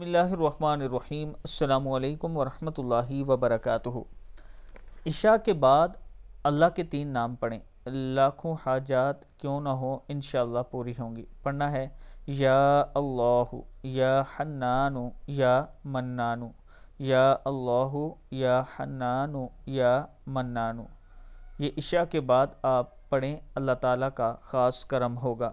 बसमीम अल्लाम वरहमल वबरक इशा के बाद अल्लाह के तीन नाम पढ़ें लाखों हाजात क्यों ना हो इन पूरी होंगी पढ़ना है या अल्लाह या हन्नानु या मन्नानु या अल्लाह या हन्नानु या मन्नानु ये इशा के बाद आप पढ़ें अल्लाह ताला का ख़ास करम होगा